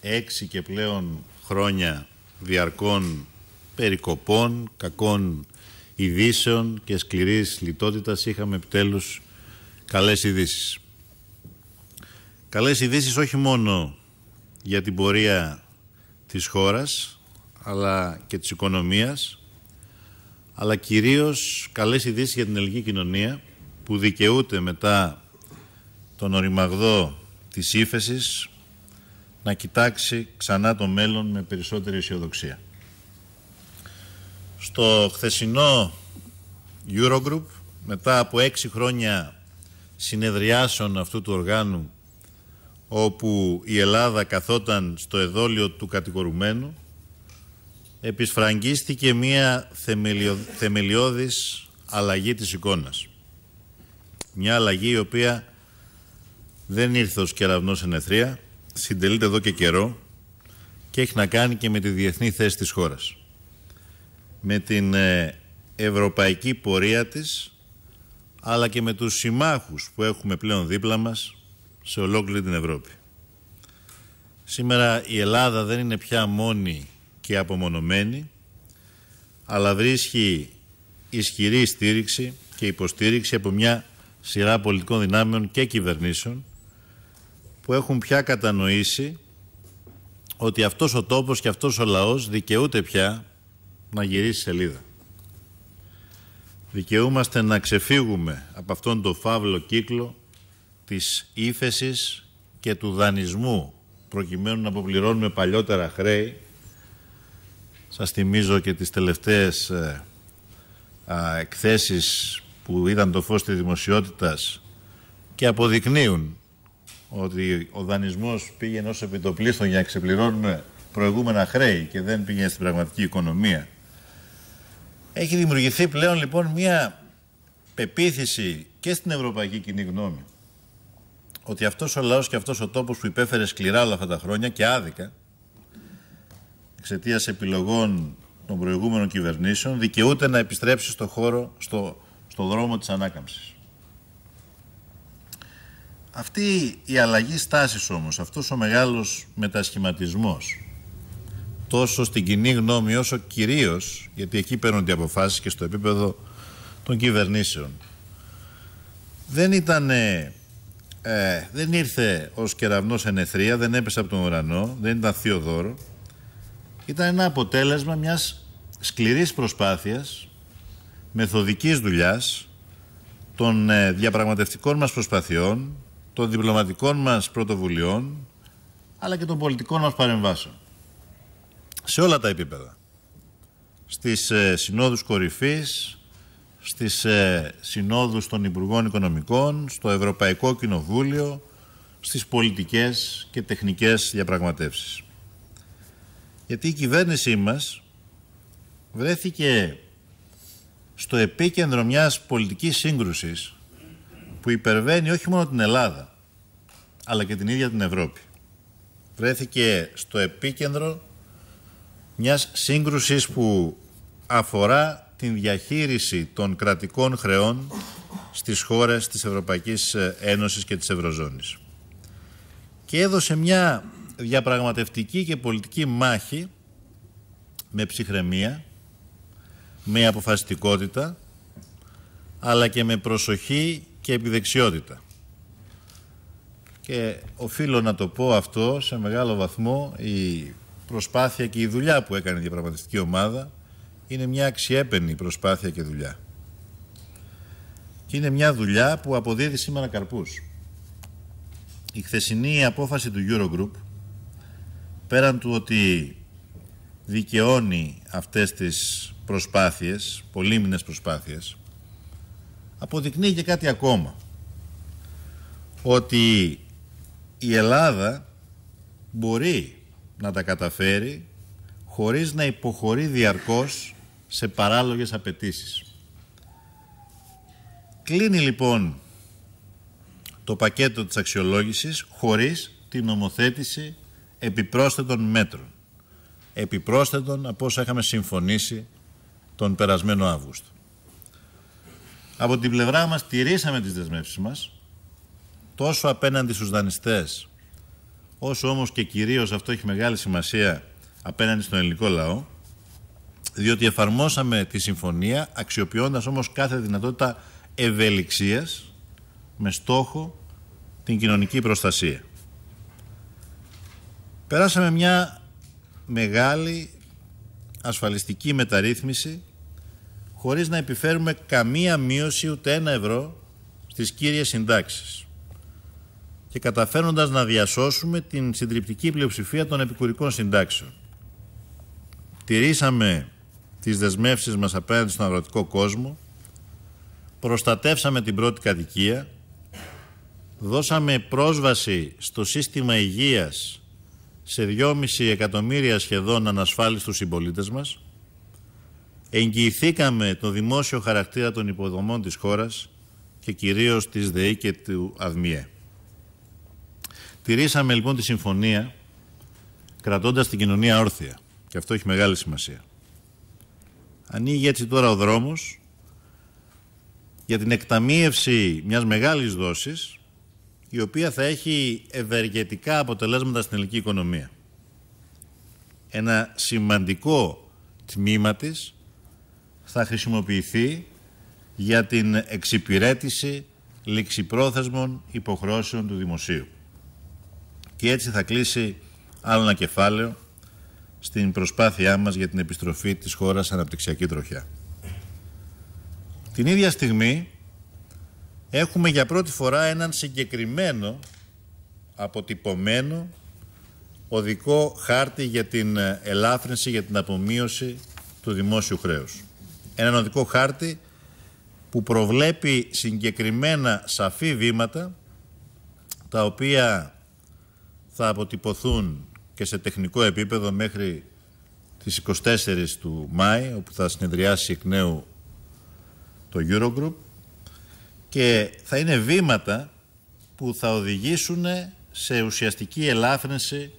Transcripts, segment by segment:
έξι και πλέον χρόνια διαρκών περικοπών, κακών ειδήσεων και σκληρής λιτότητας είχαμε επιτέλους καλές ειδήσεις. Καλές ειδήσεις όχι μόνο για την πορεία της χώρας αλλά και της οικονομίας αλλά κυρίως καλές ειδήσεις για την ελληνική κοινωνία που δικαιούται μετά τον οριμαγδό της ύφεσης να κοιτάξει ξανά το μέλλον με περισσότερη αισιοδοξία. Στο χθεσινό Eurogroup, μετά από έξι χρόνια συνεδριάσεων αυτού του οργάνου, όπου η Ελλάδα καθόταν στο εδόλιο του κατηγορουμένου, επισφραγγίστηκε μία θεμελιω... θεμελιώδης αλλαγή της εικόνας. Μια θεμελιωδης αλλαγη της εικονας μια αλλαγη η οποία δεν ήρθε ως κεραυνός ενεθρία συντελείται εδώ και καιρό και έχει να κάνει και με τη διεθνή θέση της χώρας. Με την ε, ευρωπαϊκή πορεία της, αλλά και με τους συμμάχους που έχουμε πλέον δίπλα μας σε ολόκληρη την Ευρώπη. Σήμερα η Ελλάδα δεν είναι πια μόνη και απομονωμένη, αλλά βρίσκει ισχυρή στήριξη και υποστήριξη από μια σειρά πολιτικών δυνάμεων και κυβερνήσεων που έχουν πια κατανοήσει ότι αυτός ο τόπος και αυτός ο λαός δικαιούται πια να γυρίσει σελίδα. Δικαιούμαστε να ξεφύγουμε από αυτόν τον φαύλο κύκλο της ύφεσης και του δανεισμού προκειμένου να αποπληρώνουμε παλιότερα χρέη. Σας θυμίζω και τις τελευταίες ε, α, εκθέσεις που είδαν το φως της δημοσιότητας και αποδεικνύουν ότι ο δανεισμός πήγαινε ως επιτοπλίστων για να ξεπληρώνουμε προηγούμενα χρέη και δεν πήγαινε στην πραγματική οικονομία. Έχει δημιουργηθεί πλέον λοιπόν μια πεποίθηση και στην ευρωπαϊκή κοινή γνώμη ότι αυτός ο λαός και αυτός ο τόπος που υπέφερε σκληρά όλα αυτά τα χρόνια και άδικα εξαιτίας επιλογών των προηγούμενων κυβερνήσεων δικαιούται να επιστρέψει στο χώρο, στο, στο δρόμο της ανάκαμψης. Αυτή η αλλαγή στάσης όμως, αυτός ο μεγάλος μετασχηματισμός, τόσο στην κοινή γνώμη όσο κυρίως, γιατί εκεί παίρνονται οι αποφάσεις και στο επίπεδο των κυβερνήσεων, δεν ήταν... Ε, δεν ήρθε ως κεραυνός ενεθρία, δεν έπεσε από τον ουρανό, δεν ήταν θείο δώρο. Ήταν ένα αποτέλεσμα μιας σκληρής προσπάθειας, μεθοδικής δουλειάς, των ε, διαπραγματευτικών μας προσπαθειών, των διπλωματικών μας πρωτοβουλειών αλλά και των πολιτικών μας παρεμβάσεων. Σε όλα τα επίπεδα. Στις ε, συνόδους κορυφής, στις ε, συνόδους των Υπουργών Οικονομικών, στο Ευρωπαϊκό Κοινοβούλιο, στις πολιτικές και τεχνικές διαπραγματεύσεις. Γιατί η κυβέρνησή μας βρέθηκε στο επίκεντρο μιας πολιτικής σύγκρουσης που υπερβαίνει όχι μόνο την Ελλάδα, αλλά και την ίδια την Ευρώπη. Βρέθηκε στο επίκεντρο μιας σύγκρουσης που αφορά την διαχείριση των κρατικών χρεών στις χώρες της Ευρωπαϊκής Ένωσης και της Ευρωζώνης. Και έδωσε μια διαπραγματευτική και πολιτική μάχη με ψυχραιμία, με αποφασιστικότητα, αλλά και με προσοχή και επιδεξιότητα. Και οφείλω να το πω αυτό σε μεγάλο βαθμό η προσπάθεια και η δουλειά που έκανε η διαπραγματευτική ομάδα είναι μια αξιέπαινη προσπάθεια και δουλειά. Και είναι μια δουλειά που αποδίδει σήμερα καρπούς. Η χθεσινή απόφαση του Eurogroup πέραν του ότι δικαιώνει αυτές τις προσπάθειες, πολύμινες προσπάθειες, αποδεικνύει και κάτι ακόμα. Ότι η Ελλάδα μπορεί να τα καταφέρει χωρίς να υποχωρεί διαρκώς σε παράλογες απαιτήσεις. Κλείνει λοιπόν το πακέτο της αξιολόγησης χωρίς την νομοθέτηση επιπρόσθετων μέτρων. Επιπρόσθετων από όσα είχαμε συμφωνήσει τον περασμένο Αύγουστο. Από την πλευρά μας τηρήσαμε τις δεσμεύσεις μας, τόσο απέναντι στους δανειστές, όσο όμως και κυρίως αυτό έχει μεγάλη σημασία απέναντι στον ελληνικό λαό, διότι εφαρμόσαμε τη συμφωνία αξιοποιώντας όμως κάθε δυνατότητα ευελιξίας με στόχο την κοινωνική προστασία. Περάσαμε μια μεγάλη ασφαλιστική μεταρρύθμιση χωρίς να επιφέρουμε καμία μείωση ούτε ένα ευρώ στις κύριες συντάξεις και καταφέροντας να διασώσουμε την συντριπτική πλειοψηφία των επικουρικών συντάξεων. Τηρήσαμε τις δεσμεύσεις μας απέναντι στον αγροτικό κόσμο, προστατεύσαμε την πρώτη κατοικία, δώσαμε πρόσβαση στο σύστημα υγείας σε 2,5 εκατομμύρια σχεδόν ανασφάλιστους συμπολίτες μας, εγγυηθήκαμε το δημόσιο χαρακτήρα των υποδομών της χώρας και κυρίως της ΔΕΗ και του ΑΔΜΙΕ. Τηρήσαμε λοιπόν τη συμφωνία κρατώντας την κοινωνία όρθια και αυτό έχει μεγάλη σημασία. Ανοίγει έτσι τώρα ο δρόμος για την εκταμίευση μιας μεγάλης δόσης η οποία θα έχει ευεργετικά αποτελέσματα στην ελληνική οικονομία. Ένα σημαντικό τμήμα της θα χρησιμοποιηθεί για την εξυπηρέτηση ληξιπρόθεσμων υποχρώσεων του Δημοσίου. Και έτσι θα κλείσει άλλο ένα κεφάλαιο στην προσπάθειά μας για την επιστροφή της χώρας αναπτυξιακή τροχιά. Την ίδια στιγμή έχουμε για πρώτη φορά έναν συγκεκριμένο αποτυπωμένο οδικό χάρτη για την ελάφρυνση, για την απομείωση του δημόσιου χρέους έναν οδικό χάρτη που προβλέπει συγκεκριμένα σαφή βήματα τα οποία θα αποτυπωθούν και σε τεχνικό επίπεδο μέχρι τις 24 του Μάη όπου θα συνεδριάσει εκ νέου το Eurogroup και θα είναι βήματα που θα οδηγήσουν σε ουσιαστική ελάφρυνση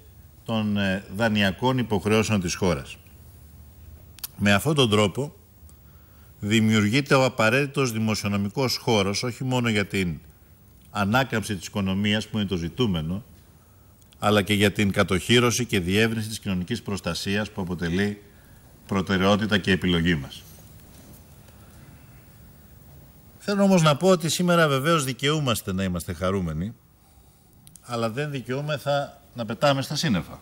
των ε, δανειακών υποχρεώσεων της χώρας. Με αυτόν τον τρόπο δημιουργείται ο απαραίτητος δημοσιονομικός χώρος, όχι μόνο για την ανάκαμψη της οικονομίας που είναι το ζητούμενο, αλλά και για την κατοχήρωση και διεύρυνση της κοινωνικής προστασίας που αποτελεί προτεραιότητα και επιλογή μας. Θέλω όμως να πω ότι σήμερα βεβαίως δικαιούμαστε να είμαστε χαρούμενοι, αλλά δεν δικαιούμεθα να πετάμε στα σύννεφα.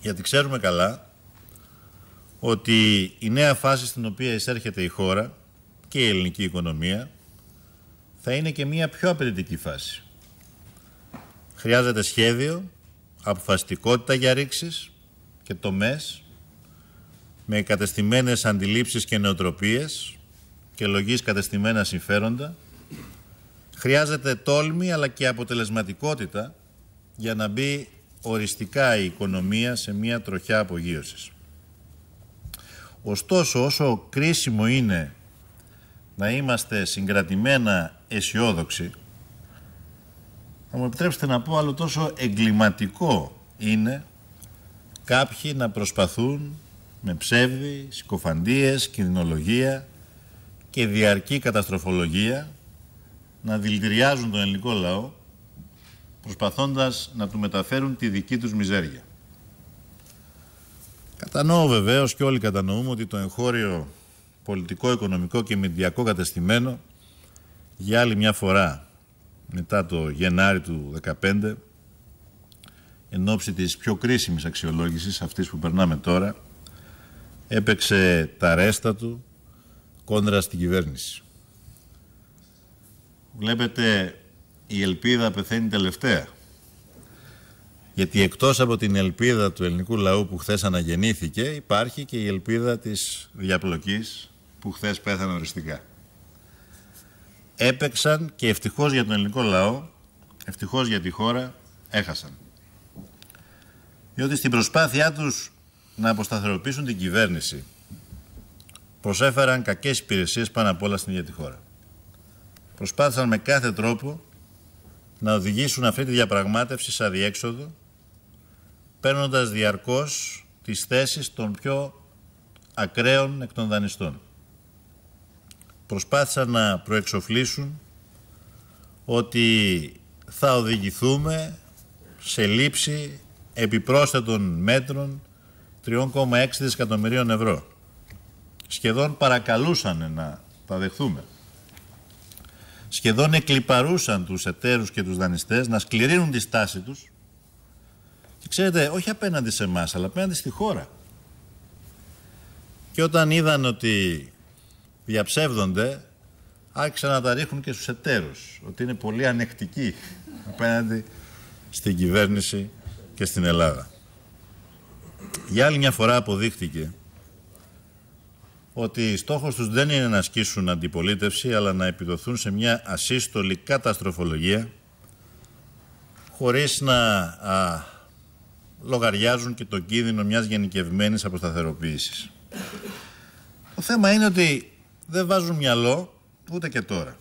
Γιατί ξέρουμε καλά ότι η νέα φάση στην οποία εισέρχεται η χώρα και η ελληνική οικονομία θα είναι και μια πιο απαιτητική φάση. Χρειάζεται σχέδιο, αποφασιστικότητα για ρήξεις και τομές με κατεστημένες αντιλήψεις και νεοτροπίες και λογής κατεστημένα συμφέροντα. Χρειάζεται τόλμη αλλά και αποτελεσματικότητα για να μπει οριστικά η οικονομία σε μια τροχιά απογείωσης. Ωστόσο, όσο κρίσιμο είναι να είμαστε συγκρατημένα αισιόδοξοι, θα μου επιτρέψετε να πω, άλλο τόσο εγκληματικό είναι κάποιοι να προσπαθούν με ψεύδι, συκοφαντίες, κινδυνολογία και διαρκή καταστροφολογία να δηλητηριάζουν τον ελληνικό λαό προσπαθώντας να του μεταφέρουν τη δική τους μιζέρια. Κατανοώ βεβαίως και όλοι κατανοούμε ότι το εγχώριο πολιτικό, οικονομικό και μηντιακό κατεστημένο για άλλη μια φορά μετά το Γενάρη του 2015 εν ώψη της πιο κρίσιμης αξιολόγησης αυτής που περνάμε τώρα έπαιξε τα ρέστα του κόντρα στην κυβέρνηση. Βλέπετε η ελπίδα πεθαίνει τελευταία. Γιατί εκτός από την ελπίδα του ελληνικού λαού που χθες αναγεννήθηκε, υπάρχει και η ελπίδα της διαπλοκής που χθες πέθανε οριστικά. Έπαιξαν και ευτυχώς για τον ελληνικό λαό, ευτυχώς για τη χώρα, έχασαν. Διότι στην προσπάθειά τους να αποσταθεροποιήσουν την κυβέρνηση, προσέφεραν κακές υπηρεσίες πάνω απ' όλα στην ίδια τη χώρα. Προσπάθησαν με κάθε τρόπο να οδηγήσουν αυτή τη διαπραγμάτευση σε αδιέξοδο παίρνοντας διαρκώς τις θέσεις των πιο ακραίων εκ των δανειστών. Προσπάθησαν να προεξοφλήσουν ότι θα οδηγηθούμε σε λήψη επιπρόσθετων μέτρων 3,6 δισεκατομμυρίων ευρώ. Σχεδόν παρακαλούσαν να τα δεχθούμε. Σχεδόν εκλυπαρούσαν τους εταίρους και τους δανειστές να σκληρύνουν τη στάση τους και ξέρετε, όχι απέναντι σε εμάς, αλλά απέναντι στη χώρα. Και όταν είδαν ότι διαψεύδονται, άρχισαν να τα ρίχνουν και στους εταίρους. ότι είναι πολύ ανεκτικοί απέναντι στην κυβέρνηση και στην Ελλάδα. Για άλλη μια φορά αποδείχτηκε ότι στόχος τους δεν είναι να ασκήσουν αντιπολίτευση, αλλά να επιδοθούν σε μια ασύστολη καταστροφολογία, χωρίς να λογαριάζουν και το κίνδυνο μιας γενικευμένης αποσταθεροποίησης. Το θέμα είναι ότι δεν βάζουν μυαλό ούτε και τώρα.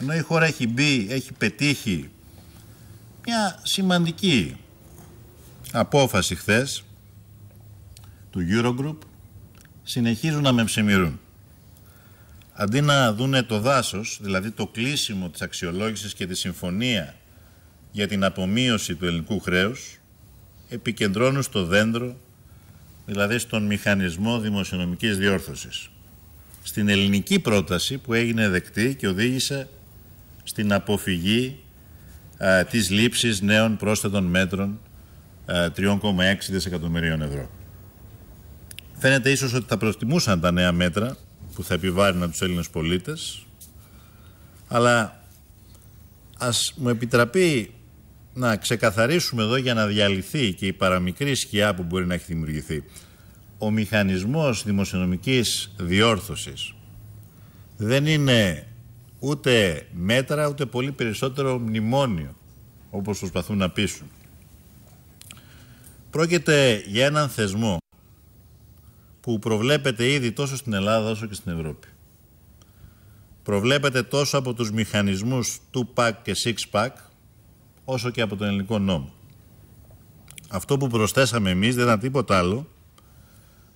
Ενώ η χώρα έχει μπει, έχει πετύχει μια σημαντική απόφαση χθες του Eurogroup συνεχίζουν να με ψημιρούν. Αντί να δούνε το δάσος, δηλαδή το κλείσιμο της αξιολόγησης και τη συμφωνία για την απομείωση του ελληνικού χρέους, επικεντρώνουν στο δέντρο, δηλαδή στον μηχανισμό δημοσιονομικής διόρθωσης. Στην ελληνική πρόταση που έγινε δεκτή και οδήγησε στην αποφυγή α, της λήψης νέων πρόσθετων μέτρων 3,6 δισεκατομμυρίων ευρώ. Φαίνεται ίσως ότι θα προτιμούσαν τα νέα μέτρα που θα επιβάρυναν τους Έλληνες πολίτες, αλλά ας μου επιτραπεί να ξεκαθαρίσουμε εδώ για να διαλυθεί και η παραμικρή σκιά που μπορεί να έχει δημιουργηθεί. Ο μηχανισμός δημοσιονομικής διόρθωσης δεν είναι ούτε μέτρα ούτε πολύ περισσότερο μνημόνιο όπως προσπαθούν να πείσουν. Πρόκειται για έναν θεσμό που προβλέπεται ήδη τόσο στην Ελλάδα όσο και στην Ευρώπη. Προβλέπεται τόσο από τους μηχανισμούς του 2PAC και 6 pac όσο και από τον ελληνικό νόμο. Αυτό που προσθέσαμε εμείς δεν ήταν τίποτα άλλο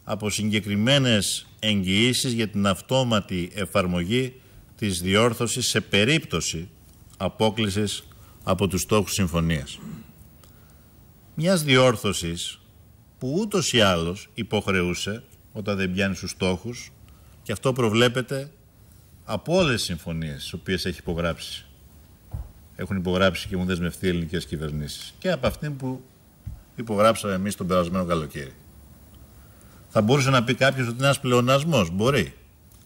από συγκεκριμένες εγγυήσεις για την αυτόματη εφαρμογή της διόρθωσης σε περίπτωση απόκλησης από τους στόχους συμφωνίας. Μιας διόρθωσης που ούτως ή άλλως υποχρεούσε όταν δεν πιάνει στους στόχους και αυτό προβλέπεται από όλες τις συμφωνίες τις οποίες έχει υπογράψει έχουν υπογράψει και έχουν δεσμευτεί ελληνικές κυβερνήσεις. Και από αυτήν που υπογράψαμε εμείς τον περασμένο καλοκαίρι. Θα μπορούσε να πει κάποιος ότι είναι ένας πλεονασμός. Μπορεί.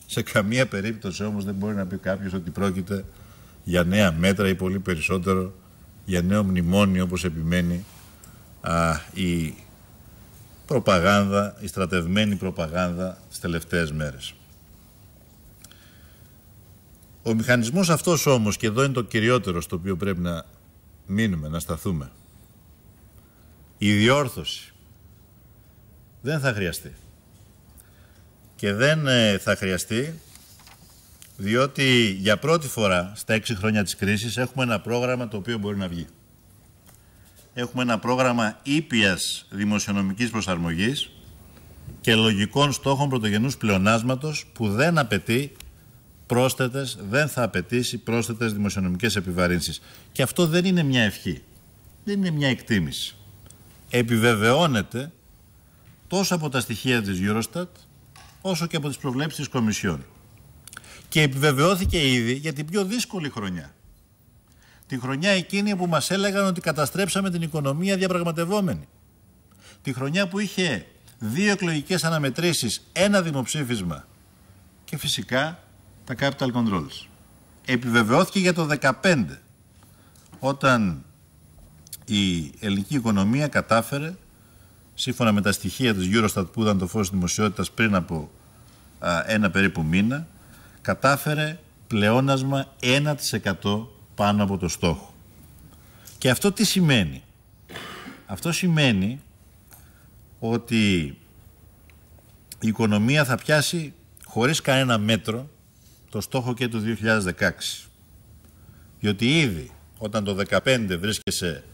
Σε καμία περίπτωση όμως δεν μπορεί να πει κάποιος ότι πρόκειται για νέα μέτρα ή πολύ περισσότερο για νέο μνημόνιο όπως επιμένει α, η προπαγάνδα, στρατευμένη προπαγάνδα τις τελευταίες μέρες. Ο μηχανισμός αυτός όμως, και εδώ είναι το κυριότερο στο οποίο πρέπει να μείνουμε, να σταθούμε, η διόρθωση δεν θα χρειαστεί. Και δεν ε, θα χρειαστεί διότι για πρώτη φορά στα έξι χρόνια της κρίσης έχουμε ένα πρόγραμμα το οποίο μπορεί να βγει. Έχουμε ένα πρόγραμμα ήπιας δημοσιονομικής προσαρμογής και λογικών στόχων πρωτογενούς πλεονάσματος που δεν απαιτεί πρόσθετες, δεν θα απαιτήσει πρόσθετες δημοσιονομικές επιβαρύνσεις. Και αυτό δεν είναι μια ευχή. Δεν είναι μια εκτίμηση. Επιβεβαιώνεται τόσο από τα στοιχεία της Eurostat όσο και από τις προβλέψεις της Κομισιόν. Και επιβεβαιώθηκε ήδη για την πιο δύσκολη χρονιά. Τη χρονιά εκείνη που μας έλεγαν ότι καταστρέψαμε την οικονομία διαπραγματευόμενη. Τη χρονιά που είχε δύο εκλογικές αναμετρήσεις, ένα δημοψήφισμα και φυσικά τα capital controls. Επιβεβαιώθηκε για το 2015 όταν η ελληνική οικονομία κατάφερε σύμφωνα με τα στοιχεία της Eurostat που ήταν το φως της δημοσιότητας πριν από ένα περίπου μήνα κατάφερε πλεόνασμα 1% πάνω από το στόχο. Και αυτό τι σημαίνει. Αυτό σημαίνει ότι η οικονομία θα πιάσει χωρίς κανένα μέτρο το στόχο και του 2016. Διότι ήδη όταν το 2015 βρίσκεσαι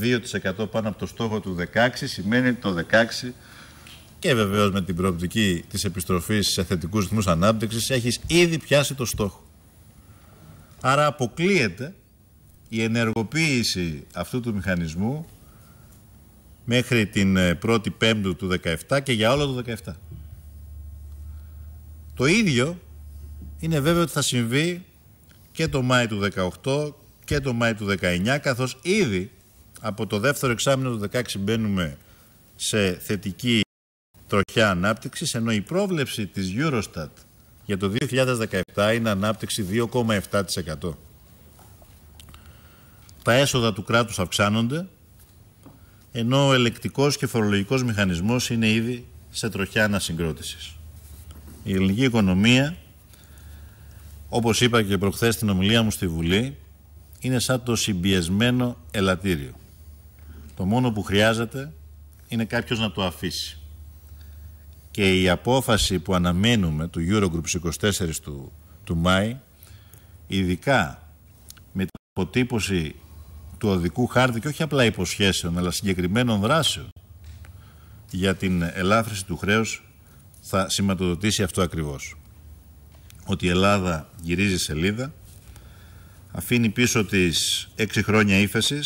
2% πάνω από το στόχο του 16 σημαίνει το 16 και βεβαίως με την προοπτική της επιστροφής σε θετικούς ρυθμούς ανάπτυξης έχεις ήδη πιάσει το στόχο. Άρα αποκλείεται η ενεργοποίηση αυτού του μηχανισμού μέχρι την 1η ε, Πέμπτου του 17 και για όλο το 17. Το ίδιο είναι βέβαιο ότι θα συμβεί και το Μάη του 18 και το Μάη του 19 καθώς ήδη από το δεύτερο εξάμεινο του 16 μπαίνουμε σε θετική τροχιά ανάπτυξης ενώ η πρόβλεψη της Eurostat για το 2017 είναι ανάπτυξη 2,7%. Τα έσοδα του κράτους αυξάνονται ενώ ο ελεκτικός και φορολογικός μηχανισμός είναι ήδη σε τροχιά ανασυγκρότησης. Η ελληνική οικονομία όπως είπα και προχθές στην ομιλία μου στη Βουλή, είναι σαν το συμπιεσμένο ελαττήριο. Το μόνο που χρειάζεται είναι κάποιος να το αφήσει. Και η απόφαση που αναμένουμε του Eurogroup 24 του, του Μάη, ειδικά με την αποτύπωση του οδικού χάρτη και όχι απλά υποσχέσεων αλλά συγκεκριμένων δράσεων για την ελάφρυση του χρέους θα σηματοδοτήσει αυτό ακριβώς ότι η Ελλάδα γυρίζει σελίδα, αφήνει πίσω της έξι χρόνια ύφεσης,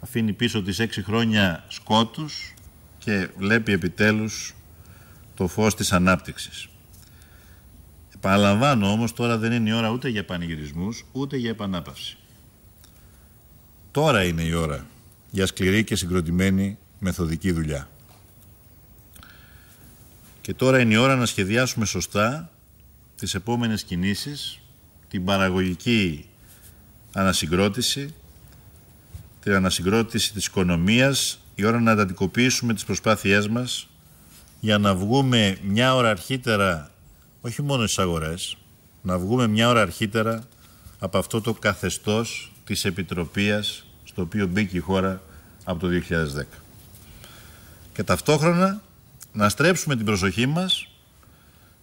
αφήνει πίσω της έξι χρόνια σκότους και βλέπει επιτέλους το φως της ανάπτυξης. Επαναλαμβάνω όμως τώρα δεν είναι η ώρα ούτε για πανηγυρισμούς, ούτε για επανάπαυση. Τώρα είναι η ώρα για σκληρή και συγκροτημένη μεθοδική δουλειά. Και τώρα είναι η ώρα να σχεδιάσουμε σωστά τις επόμενες κινήσεις, την παραγωγική ανασυγκρότηση, την ανασυγκρότηση της οικονομίας, η ώρα να αντατικοποιήσουμε τις προσπάθειές μας για να βγούμε μια ώρα αρχίτερα, όχι μόνο στις αγορές, να βγούμε μια ώρα αρχίτερα από αυτό το καθεστώς της Επιτροπίας στο οποίο μπήκε η χώρα από το 2010. Και ταυτόχρονα να στρέψουμε την προσοχή μας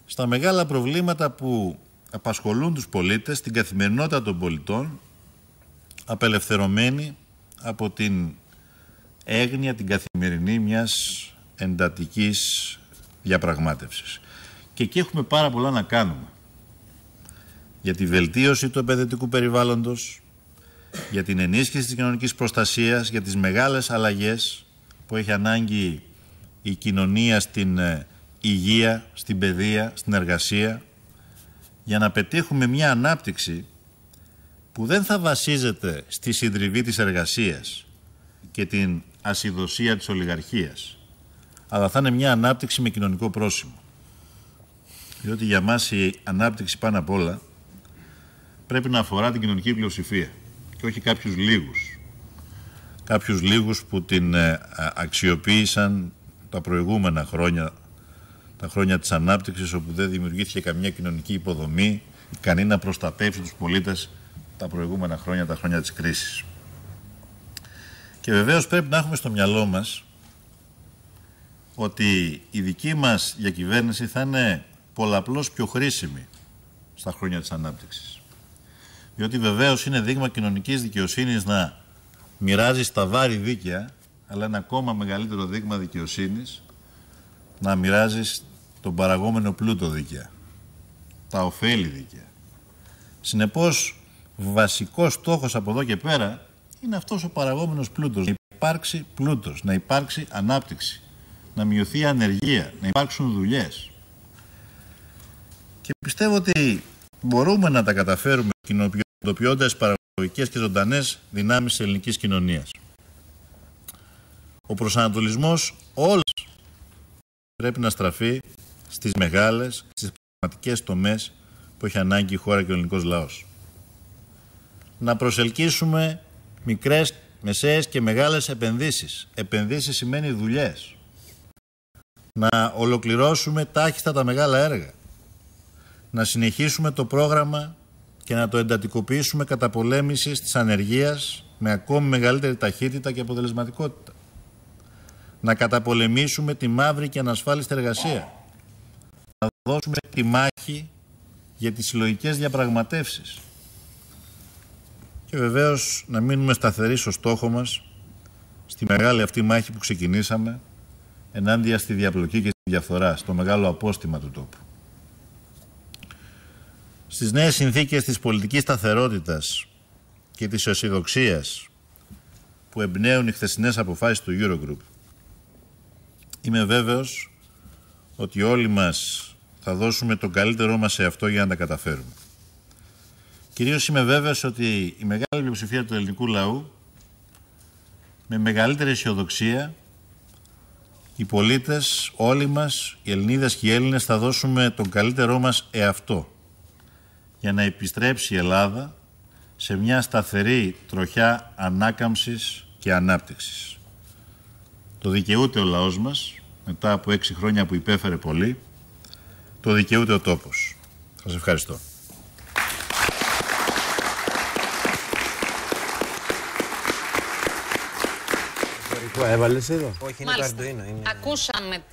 στα μεγάλα προβλήματα που απασχολούν τους πολίτες, την καθημερινότητα των πολιτών, απελευθερωμένοι από την έγνοια την καθημερινή μιας εντατικής διαπραγμάτευσης. Και εκεί έχουμε πάρα πολλά να κάνουμε. Για τη βελτίωση του επενδυτικού περιβάλλοντος, για την ενίσχυση της κοινωνικής προστασίας, για τις μεγάλες αλλαγές που έχει ανάγκη η κοινωνία στην ε, υγεία, στην παιδεία, στην εργασία, για να πετύχουμε μια ανάπτυξη που δεν θα βασίζεται στη συντριβή της εργασίας και την ασυδοσία της ολιγαρχίας, αλλά θα είναι μια ανάπτυξη με κοινωνικό πρόσημο. Διότι για μας η ανάπτυξη πάνω απ' όλα πρέπει να αφορά την κοινωνική πλειοψηφία και όχι κάποιους λίγους. Κάποιους λίγους που την ε, αξιοποίησαν τα προηγούμενα χρόνια τα χρόνια της ανάπτυξης όπου δεν δημιουργήθηκε καμιά κοινωνική υποδομή ικανή να προστατεύσει τους πολίτες τα προηγούμενα χρόνια, τα χρόνια της κρίσης. Και βεβαίως πρέπει να έχουμε στο μυαλό μας ότι η δική μας διακυβέρνηση θα είναι πολλαπλώς πιο χρήσιμη στα χρόνια της ανάπτυξης. Διότι βεβαίως είναι δείγμα κοινωνικής δικαιοσύνης να μοιράζεις τα βάρη δίκαια, αλλά ένα ακόμα μεγαλύτερο δείγμα δικαιοσύνης να μοιράζεις τον παραγόμενο πλούτο δίκαια, τα ωφέλη δίκαια. Συνεπώς, βασικός στόχος από εδώ και πέρα είναι αυτός ο παραγόμενος πλούτος. Να υπάρξει πλούτος, να υπάρξει ανάπτυξη, να μειωθεί η ανεργία, να υπάρξουν δουλειές. Και πιστεύω ότι μπορούμε να τα καταφέρουμε κοινοποιώντας παραγωγικές και ζωντανές δυνάμεις της ελληνικής κοινωνίας. Ο προσανατολισμός όλες πρέπει να στραφεί στις μεγάλες, στις πραγματικές τομές που έχει ανάγκη η χώρα και ο ελληνικός λαός. Να προσελκύσουμε μικρές, μεσαίες και μεγάλες επενδύσεις. Επενδύσεις σημαίνει δουλειές. Να ολοκληρώσουμε τάχιστα τα μεγάλα έργα. Να συνεχίσουμε το πρόγραμμα και να το εντατικοποιήσουμε κατά πολέμηση της ανεργίας με ακόμη μεγαλύτερη ταχύτητα και αποτελεσματικότητα. Να καταπολεμήσουμε τη μαύρη και ανασφάλιστη εργασία δώσουμε τη μάχη για τις συλλογικές διαπραγματεύσεις. Και βεβαίως να μείνουμε σταθεροί στο στόχο μας, στη μεγάλη αυτή μάχη που ξεκινήσαμε, ενάντια στη διαπλοκή και στη διαφθορά, στο μεγάλο απόστημα του τόπου. Στις νέες συνθήκες της πολιτικής σταθερότητας και της αισιοδοξίας που εμπνέουν οι χθεσινές αποφάσεις του Eurogroup, είμαι βέβαιος ότι όλοι μας θα δώσουμε τον καλύτερό μας σε αυτό για να τα καταφέρουμε. Κυρίως είμαι βέβαιος ότι η μεγάλη πλειοψηφία του ελληνικού λαού με μεγαλύτερη αισιοδοξία οι πολίτες, όλοι μας, οι Ελληνίδες και οι Έλληνες θα δώσουμε τον καλύτερό μας εαυτό για να επιστρέψει η Ελλάδα σε μια σταθερή τροχιά ανάκαμψης και ανάπτυξης. Το δικαιούται ο λαός μας, μετά από έξι χρόνια που υπέφερε πολύ, το δικαιούται ο τόπος. Σας ευχαριστώ. Έβαλες εδώ. Όχι, είναι καρντοίνα. Είναι... Ακούσαμε